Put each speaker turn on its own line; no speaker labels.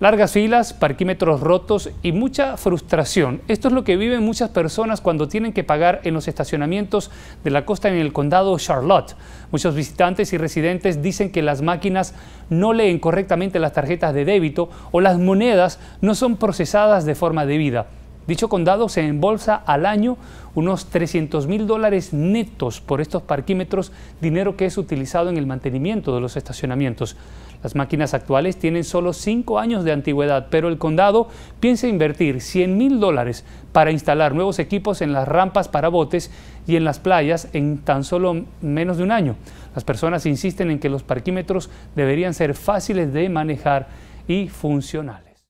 Largas filas, parquímetros rotos y mucha frustración. Esto es lo que viven muchas personas cuando tienen que pagar en los estacionamientos de la costa en el condado Charlotte. Muchos visitantes y residentes dicen que las máquinas no leen correctamente las tarjetas de débito o las monedas no son procesadas de forma debida. Dicho condado se embolsa al año unos 300 mil dólares netos por estos parquímetros, dinero que es utilizado en el mantenimiento de los estacionamientos. Las máquinas actuales tienen solo cinco años de antigüedad, pero el condado piensa invertir 100 mil dólares para instalar nuevos equipos en las rampas para botes y en las playas en tan solo menos de un año. Las personas insisten en que los parquímetros deberían ser fáciles de manejar y funcionales.